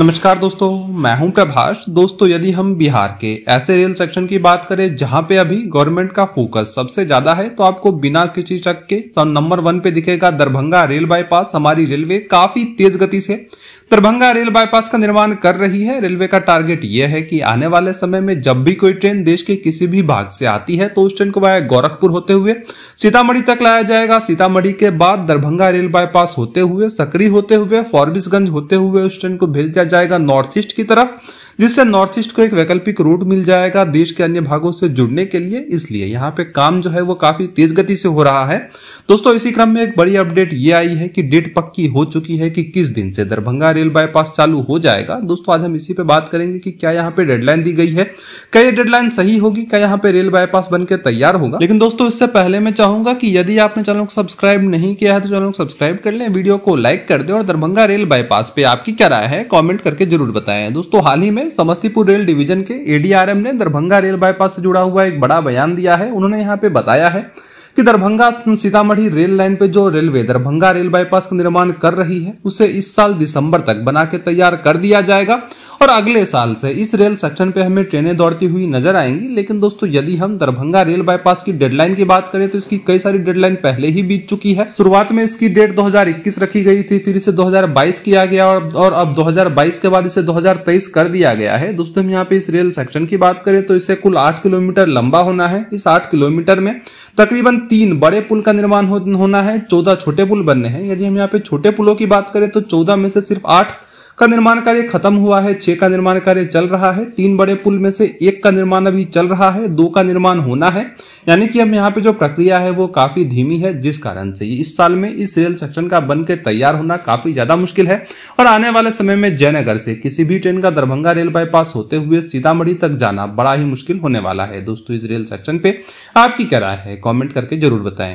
नमस्कार दोस्तों मैं हूं प्रभाष दोस्तों यदि हम बिहार के ऐसे रेल सेक्शन की बात करें जहां पे अभी गवर्नमेंट का फोकस सबसे ज्यादा है तो आपको बिना किसी शक के नंबर वन पे दिखेगा दरभंगा रेल बाईपास हमारी रेलवे काफी तेज गति से दरभंगा रेल बाईपास का निर्माण कर रही है रेलवे का टारगेट यह है कि आने वाले समय में जब भी कोई ट्रेन देश के किसी भी भाग से आती है तो उस ट्रेन को वाया गोरखपुर होते हुए सीतामढ़ी तक लाया जाएगा सीतामढ़ी के बाद दरभंगा रेल बाईपास होते हुए सकरी होते हुए फॉरबिसगंज होते हुए उस ट्रेन को भेज दिया जाएगा नॉर्थ ईस्ट की तरफ जिससे नॉर्थ ईस्ट को एक वैकल्पिक रूट मिल जाएगा देश के अन्य भागों से जुड़ने के लिए इसलिए यहाँ पे काम जो है वो काफी तेज गति से हो रहा है दोस्तों इसी क्रम में एक बड़ी अपडेट ये आई है कि डेट पक्की हो चुकी है कि किस दिन से दरभंगा रेल बाईपास चालू हो जाएगा दोस्तों आज हम इसी पे बात करेंगे कि क्या यहाँ पे डेडलाइन दी गई है क्या ये डेडलाइन सही होगी क्या यहाँ पे रेल बाईपास बन तैयार होगा लेकिन दोस्तों इससे पहले मैं चाहूंगा कि यदि आपने चैनल को सब्सक्राइब नहीं किया है तो चैनल को सब्सक्राइब कर ले वीडियो को लाइक कर दे और दरभंगा रेल बाईपास पे आपकी क्या राय है कॉमेंट करके जरूर बताए दोस्तों हाल ही में समस्तीपुर रेल डिवीजन के एडीआरएम ने दरभंगा रेल बाईपास से जुड़ा हुआ एक बड़ा बयान दिया है उन्होंने यहाँ पे बताया है कि दरभंगा सीतामढ़ी रेल लाइन पे जो रेलवे दरभंगा रेल बाईपास का निर्माण कर रही है उसे इस साल दिसंबर तक बना के तैयार कर दिया जाएगा और अगले साल से इस रेल सेक्शन पे हमें ट्रेनें दौड़ती हुई नजर आएंगी लेकिन दोस्तों यदि हम दरभंगा रेल बाईपास की डेडलाइन की बात करें तो इसकी कई सारी डेडलाइन पहले ही बीत चुकी है शुरुआत में इसकी डेट 2021 रखी गई थी फिर इसे 2022 किया गया और, और अब 2022 के बाद इसे 2023 कर दिया गया है दोस्तों हम यहाँ पे इस रेल सेक्शन की बात करें तो इसे कुल आठ किलोमीटर लंबा होना है इस आठ किलोमीटर में तकरीबन तीन बड़े पुल का निर्माण होना है चौदह छोटे पुल बनने हैं यदि हम यहाँ पे छोटे पुलों की बात करें तो चौदह में से सिर्फ आठ का निर्माण कार्य खत्म हुआ है छह का निर्माण कार्य चल रहा है तीन बड़े पुल में से एक का निर्माण अभी चल रहा है दो का निर्माण होना है यानी कि अब यहाँ पे जो प्रक्रिया है वो काफी धीमी है जिस कारण से इस साल में इस रेल सेक्शन का बन के तैयार होना काफी ज्यादा मुश्किल है और आने वाले समय में जयनगर से किसी भी ट्रेन का दरभंगा रेल बाईपास होते हुए सीतामढ़ी तक जाना बड़ा ही मुश्किल होने वाला है दोस्तों इस रेल सेक्शन पे आपकी क्या राय है कॉमेंट करके जरूर बताएं